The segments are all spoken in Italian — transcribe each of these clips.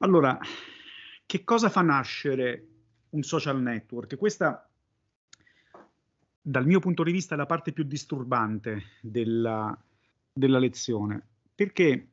Allora, che cosa fa nascere un social network? Questa, dal mio punto di vista, è la parte più disturbante della, della lezione, perché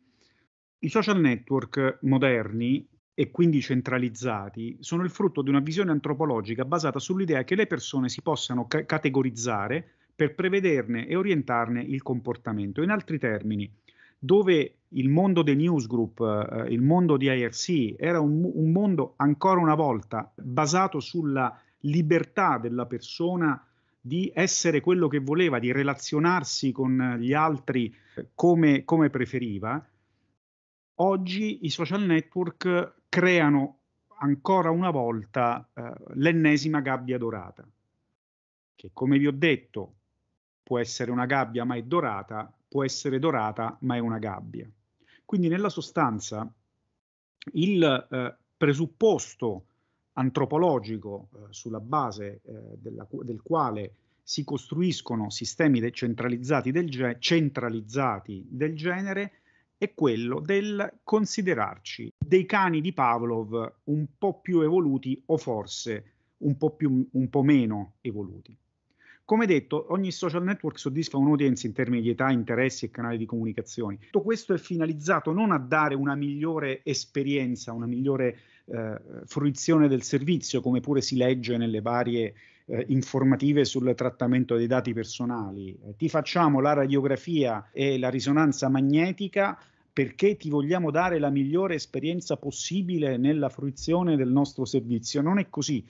i social network moderni e quindi centralizzati sono il frutto di una visione antropologica basata sull'idea che le persone si possano ca- categorizzare per prevederne e orientarne il comportamento. In altri termini, dove il mondo dei newsgroup, eh, il mondo di IRC, era un, un, mondo ancora una volta basato sulla libertà della persona di essere quello che voleva, di relazionarsi con gli altri eh, come, come preferiva. Oggi i social network creano ancora una volta eh, l'ennesima gabbia dorata, che come vi ho detto può essere una gabbia ma è dorata, può essere dorata ma è una gabbia. Quindi nella sostanza il eh, presupposto antropologico eh, sulla base eh, della, del quale si costruiscono sistemi decentralizzati del ge- centralizzati del genere è quello del considerarci dei cani di Pavlov un po' più evoluti o forse un po, più, un po meno evoluti. Come detto, ogni social network soddisfa un'audience in termini di età, interessi e canali di comunicazione. Tutto questo è finalizzato non a dare una migliore esperienza, una migliore eh, fruizione del servizio, come pure si legge nelle varie eh, informative sul trattamento dei dati personali. Eh, ti facciamo la radiografia e la risonanza magnetica perché ti vogliamo dare la migliore esperienza possibile nella fruizione del nostro servizio. Non è così.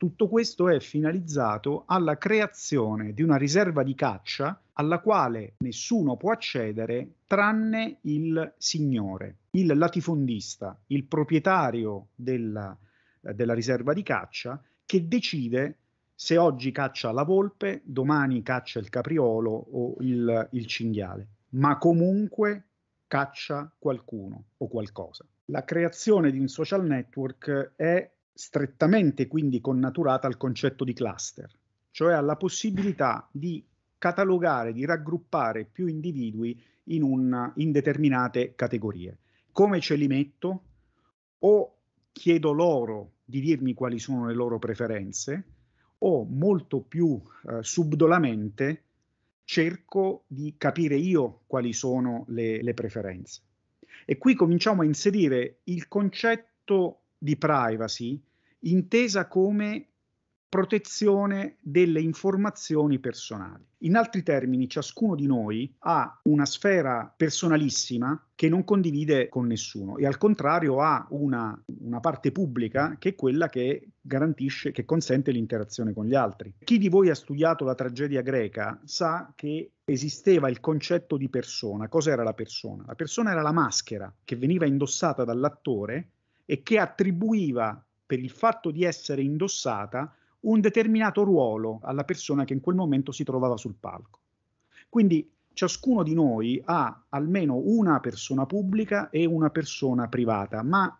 Tutto questo è finalizzato alla creazione di una riserva di caccia alla quale nessuno può accedere tranne il signore, il latifondista, il proprietario della, eh, della riserva di caccia che decide se oggi caccia la volpe, domani caccia il capriolo o il, il cinghiale, ma comunque caccia qualcuno o qualcosa. La creazione di un social network è strettamente quindi connaturata al concetto di cluster, cioè alla possibilità di catalogare, di raggruppare più individui in, un, in determinate categorie. Come ce li metto? O chiedo loro di dirmi quali sono le loro preferenze, o molto più eh, subdolamente cerco di capire io quali sono le, le preferenze. E qui cominciamo a inserire il concetto di privacy intesa come protezione delle informazioni personali. In altri termini, ciascuno di noi ha una sfera personalissima che non condivide con nessuno e al contrario ha una, una, parte pubblica che è quella che garantisce, che consente l'interazione con gli altri. Chi di voi ha studiato la tragedia greca sa che esisteva il concetto di persona. Cos'era la persona? La persona era la maschera che veniva indossata dall'attore e che attribuiva per il fatto di essere indossata un determinato ruolo alla persona che in quel momento si trovava sul palco. Quindi ciascuno di noi ha almeno una persona pubblica e una persona privata, ma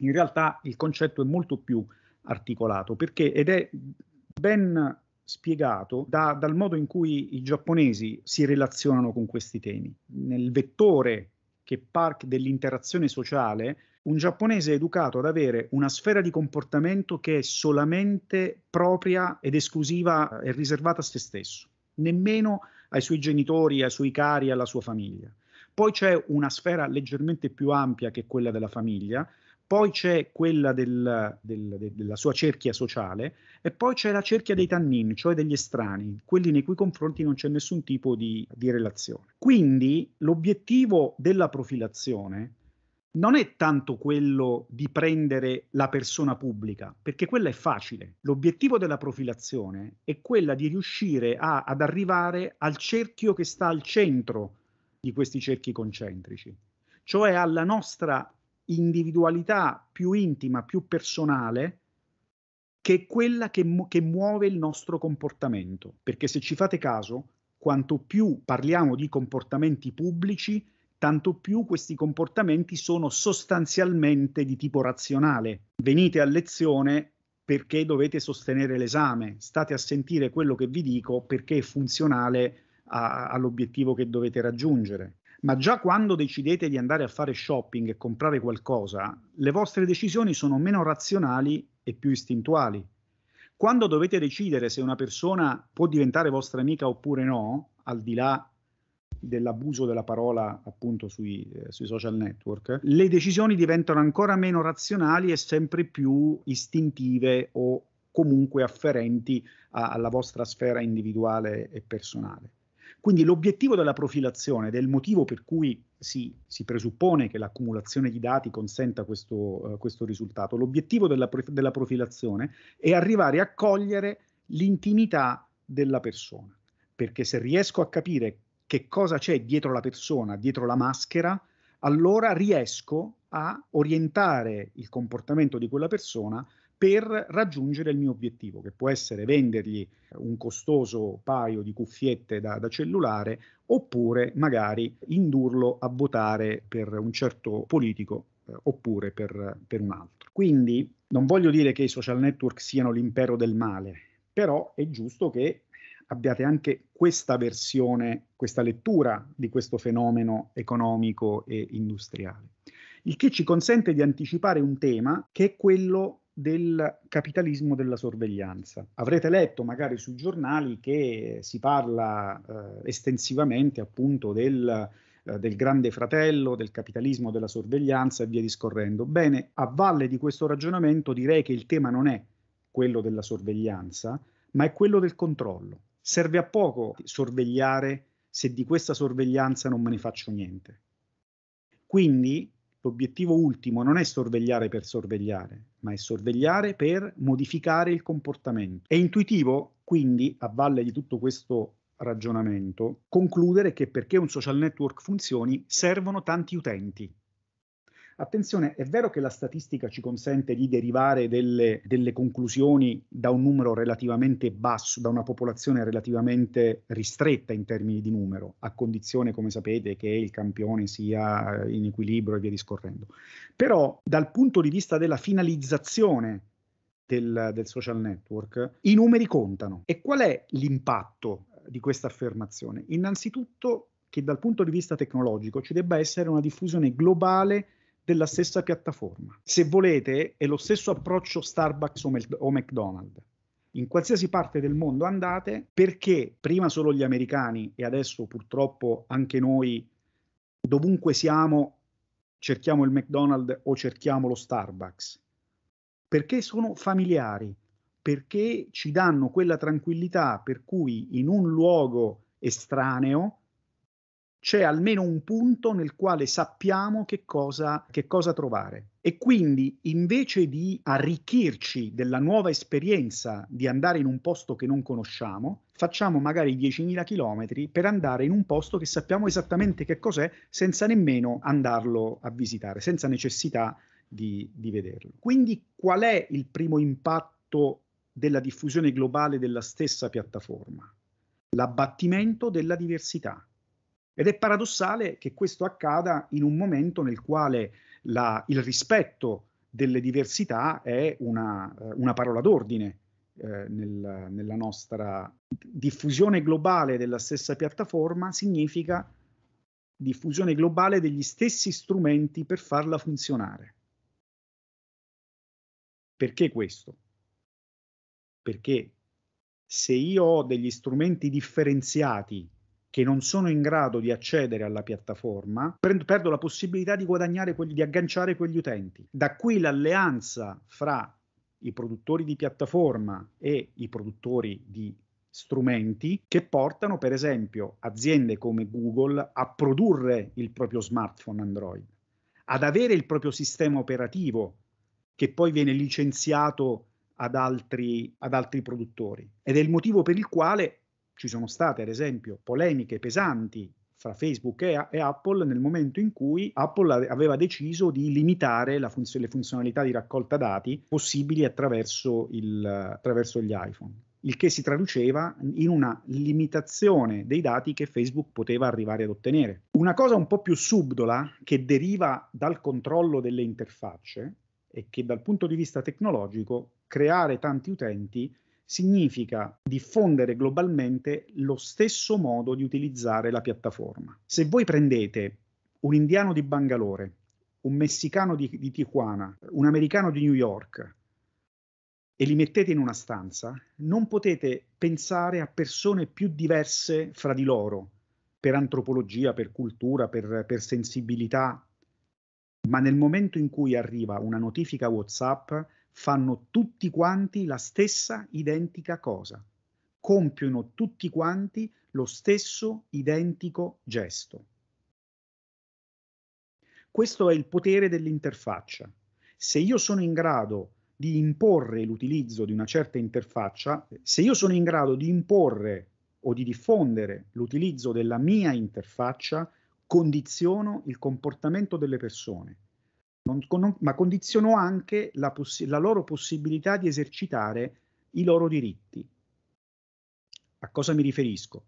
in realtà il concetto è molto più articolato perché ed è ben spiegato da, dal modo in cui i giapponesi si relazionano con questi temi. Nel vettore che Park dell'interazione sociale un giapponese è educato ad avere una sfera di comportamento che è solamente propria ed esclusiva e riservata a se stesso, nemmeno ai suoi genitori, ai suoi cari, alla sua famiglia. Poi c'è una sfera leggermente più ampia che quella della famiglia, poi c'è quella del, del, de, della sua cerchia sociale e poi c'è la cerchia dei tannin, cioè degli estranei, quelli nei cui confronti non c'è nessun tipo di, di relazione. Quindi l'obiettivo della profilazione non è tanto quello di prendere la persona pubblica, perché quella è facile. L'obiettivo della profilazione è quella di riuscire a, ad arrivare al cerchio che sta al centro di questi cerchi concentrici, cioè alla nostra individualità più intima, più personale, che è quella che, mu- che muove il nostro comportamento. Perché se ci fate caso, quanto più parliamo di comportamenti pubblici, tanto più questi comportamenti sono sostanzialmente di tipo razionale. Venite a lezione perché dovete sostenere l'esame, state a sentire quello che vi dico perché è funzionale a, all'obiettivo che dovete raggiungere. Ma già quando decidete di andare a fare shopping e comprare qualcosa, le vostre decisioni sono meno razionali e più istintuali. Quando dovete decidere se una persona può diventare vostra amica oppure no, al di là dell'abuso della parola appunto sui, eh, sui, social network, le decisioni diventano ancora meno razionali e sempre più istintive o comunque afferenti a, alla vostra sfera individuale e personale. Quindi l'obiettivo della profilazione, del motivo per cui si, si presuppone che l'accumulazione di dati consenta questo, uh, questo risultato, l'obiettivo della, della profilazione è arrivare a cogliere l'intimità della persona, perché se riesco a capire che cosa c'è dietro la persona, dietro la maschera, allora riesco a orientare il comportamento di quella persona per raggiungere il mio obiettivo, che può essere vendergli un costoso paio di cuffiette da, da, cellulare, oppure magari indurlo a votare per un certo politico eh, oppure per, per un altro. Quindi non voglio dire che i social network siano l'impero del male, però è giusto che abbiate anche questa versione, questa lettura di questo fenomeno economico e industriale. Il che ci consente di anticipare un tema che è quello del capitalismo della sorveglianza. Avrete letto magari sui giornali che si parla eh, estensivamente appunto del eh, del grande fratello, del capitalismo, della sorveglianza e via discorrendo. Bene, a valle di questo ragionamento direi che il tema non è quello della sorveglianza, ma è quello del controllo. Serve a poco sorvegliare se di questa sorveglianza non me ne faccio niente. Quindi l'obiettivo ultimo non è sorvegliare per sorvegliare, ma è sorvegliare per modificare il comportamento. È intuitivo, quindi, a valle di tutto questo ragionamento, concludere che perché un social network funzioni servono tanti utenti. Attenzione, è vero che la statistica ci consente di derivare delle, delle conclusioni da un numero relativamente basso, da una popolazione relativamente ristretta in termini di numero, a condizione, come sapete, che il campione sia in equilibrio e via discorrendo. Però dal punto di vista della finalizzazione del, del, social network, i numeri contano. E qual è l'impatto di questa affermazione? Innanzitutto che dal punto di vista tecnologico ci debba essere una diffusione globale della stessa piattaforma. Se volete, è lo stesso approccio Starbucks o, McDonald's. In qualsiasi parte del mondo andate, perché prima solo gli americani e adesso purtroppo anche noi, dovunque siamo, cerchiamo il McDonald's o cerchiamo lo Starbucks, perché sono familiari, perché ci danno quella tranquillità per cui in un luogo estraneo c'è almeno un punto nel quale sappiamo che cosa, che cosa, trovare. E quindi invece di arricchirci della nuova esperienza di andare in un posto che non conosciamo, facciamo magari 10.000 km per andare in un posto che sappiamo esattamente che cos'è senza nemmeno andarlo a visitare, senza necessità di, di vederlo. Quindi qual è il primo impatto della diffusione globale della stessa piattaforma? L'abbattimento della diversità ed è paradossale che questo accada in un momento nel quale la, il rispetto delle diversità è una, eh, una parola d'ordine eh, nel, nella nostra diffusione globale della stessa piattaforma, significa diffusione globale degli stessi strumenti per farla funzionare. Perché questo? Perché se io ho degli strumenti differenziati che non sono in grado di accedere alla piattaforma, prendo, perdo la possibilità di guadagnare quelli, di agganciare quegli utenti. Da qui l'alleanza fra i produttori di piattaforma e i produttori di strumenti che portano, per esempio, aziende come Google a produrre il proprio smartphone Android, ad avere il proprio sistema operativo che poi viene licenziato ad altri, ad altri produttori. Ed è il motivo per il quale ci sono state, ad esempio, polemiche pesanti fra Facebook e, e, Apple nel momento in cui Apple aveva deciso di limitare funzio- le funzionalità di raccolta dati possibili attraverso, il, attraverso gli iPhone. Il che si traduceva in una limitazione dei dati che Facebook poteva arrivare ad ottenere. Una cosa un po' più subdola che deriva dal controllo delle interfacce e che dal punto di vista tecnologico creare tanti utenti significa diffondere globalmente lo stesso modo di utilizzare la piattaforma. Se voi prendete un indiano di Bangalore, un messicano di, di Tijuana, un americano di New York, e li mettete in una stanza, non potete pensare a persone più diverse fra di loro, per antropologia, per cultura, per, per, sensibilità, ma nel momento in cui arriva una notifica WhatsApp fanno tutti quanti la stessa identica cosa, compiono tutti quanti lo stesso identico gesto. Questo è il potere dell'interfaccia. Se io sono in grado di imporre l'utilizzo di una certa interfaccia, se io sono in grado di imporre o di diffondere l'utilizzo della mia interfaccia, condiziono il comportamento delle persone non, non, ma condiziono anche la, poss- la loro possibilità di esercitare i loro diritti. A cosa mi riferisco?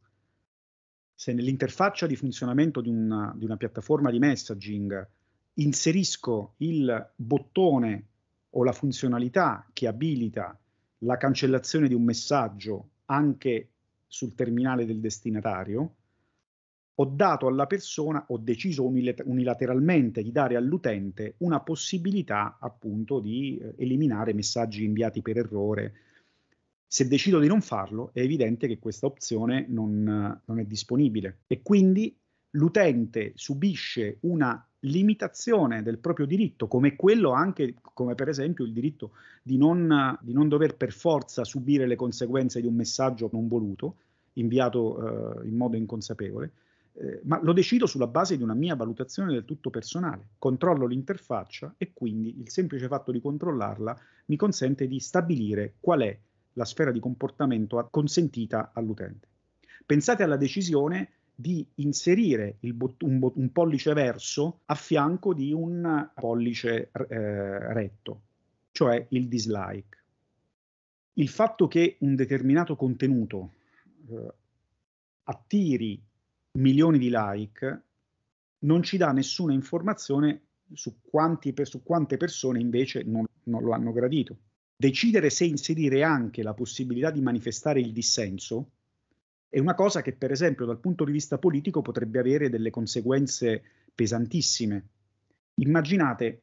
Se nell'interfaccia di funzionamento di una, di una piattaforma di messaging inserisco il bottone o la funzionalità che abilita la cancellazione di un messaggio anche sul terminale del destinatario, ho dato alla persona, ho deciso unilateralmente di dare all'utente una possibilità appunto di eh, eliminare messaggi inviati per errore. Se decido di non farlo, è evidente che questa opzione non, non è disponibile e quindi l'utente subisce una limitazione del proprio diritto, come quello anche, come per esempio il diritto di non, di non dover per forza subire le conseguenze di un messaggio non voluto, inviato eh, in modo inconsapevole, eh, ma lo decido sulla base di una mia valutazione del tutto personale. Controllo l'interfaccia e quindi il semplice fatto di controllarla mi consente di stabilire qual è la sfera di comportamento consentita all'utente. Pensate alla decisione di inserire bot- un, bot- un, pollice verso a fianco di un pollice eh, retto, cioè il dislike. Il fatto che un determinato contenuto eh, attiri milioni di like, non ci dà nessuna informazione su, quanti, su quante persone invece non, non lo hanno gradito. Decidere se inserire anche la possibilità di manifestare il dissenso è una cosa che, per esempio, dal punto di vista politico potrebbe avere delle conseguenze pesantissime. Immaginate,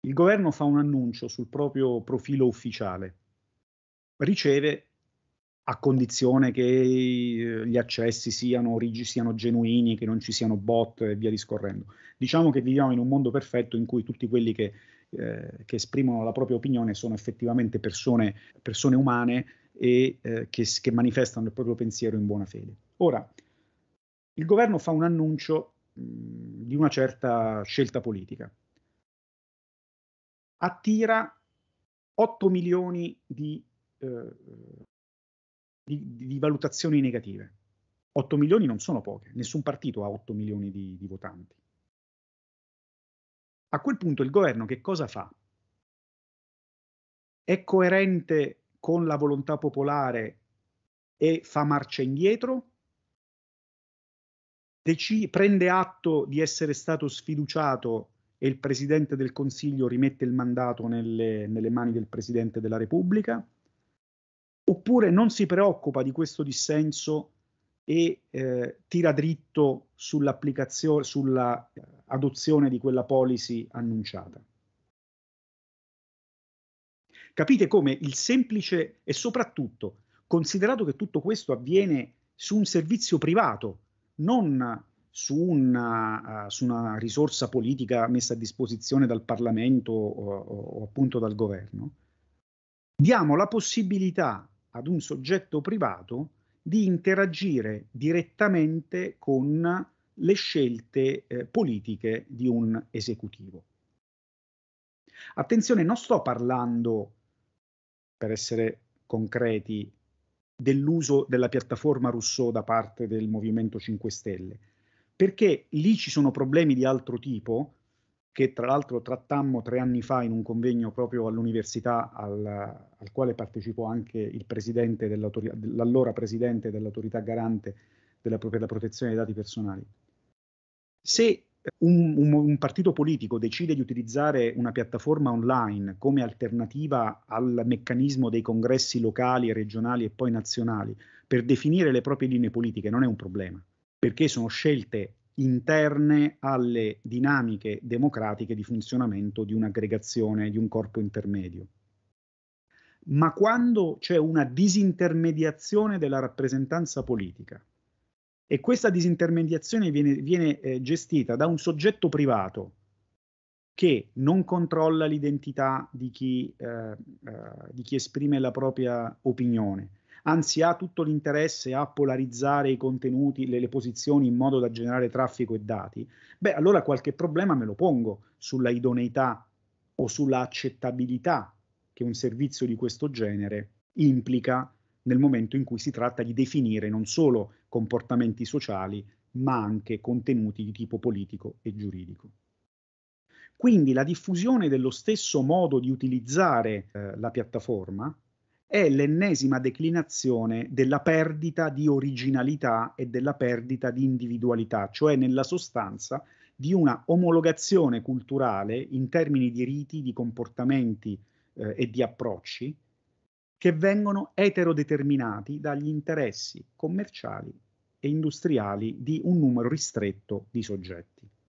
il governo fa un annuncio sul proprio profilo ufficiale, riceve a condizione che eh, gli accessi siano, siano genuini, che non ci siano bot e via discorrendo. Diciamo che viviamo in un mondo perfetto in cui tutti quelli che, eh, che esprimono la propria opinione sono effettivamente persone, persone umane e eh, che, che manifestano il proprio pensiero in buona fede. Ora, il governo fa un annuncio mh, di una certa scelta politica. Attira 8 milioni di eh, di, di, valutazioni negative. 8 milioni non sono poche, nessun partito ha 8 milioni di, di votanti. A quel punto il governo che cosa fa? È coerente con la volontà popolare e fa marcia indietro? Deci, prende atto di essere stato sfiduciato e il Presidente del Consiglio rimette il mandato nelle, nelle mani del Presidente della Repubblica? oppure non si preoccupa di questo dissenso e eh, tira dritto sull'applicazione, sull'adozione eh, di quella policy annunciata. Capite come il semplice e soprattutto considerato che tutto questo avviene su un servizio privato, non su una, uh, eh, su una risorsa politica messa a disposizione dal Parlamento o, o, o appunto dal governo, diamo la possibilità ad un soggetto privato di interagire direttamente con le scelte eh, politiche di un esecutivo. Attenzione, non sto parlando, per essere concreti, dell'uso della piattaforma Rousseau da parte del Movimento 5 Stelle, perché lì ci sono problemi di altro tipo che tra l'altro trattammo tre anni fa in un convegno proprio all'università al, al quale partecipò anche il presidente l'allora presidente dell'autorità garante della, per protezione dei dati personali. Se un, un, un, partito politico decide di utilizzare una piattaforma online come alternativa al meccanismo dei congressi locali, regionali e poi nazionali per definire le proprie linee politiche, non è un problema, perché sono scelte interne alle dinamiche democratiche di funzionamento di un'aggregazione, di un corpo intermedio. Ma quando c'è una disintermediazione della rappresentanza politica e questa disintermediazione viene, viene eh, gestita da un soggetto privato che non controlla l'identità di chi, eh, eh, di chi esprime la propria opinione, anzi ha tutto l'interesse a polarizzare i contenuti, le, le posizioni in modo da generare traffico e dati, beh allora qualche problema me lo pongo sulla idoneità o sulla accettabilità che un servizio di questo genere implica nel momento in cui si tratta di definire non solo comportamenti sociali, ma anche contenuti di tipo politico e giuridico. Quindi la diffusione dello stesso modo di utilizzare eh, la piattaforma è l'ennesima declinazione della perdita di originalità e della perdita di individualità, cioè nella sostanza di una omologazione culturale in termini di riti, di comportamenti eh, e di approcci che vengono eterodeterminati dagli interessi commerciali e industriali di un numero ristretto di soggetti.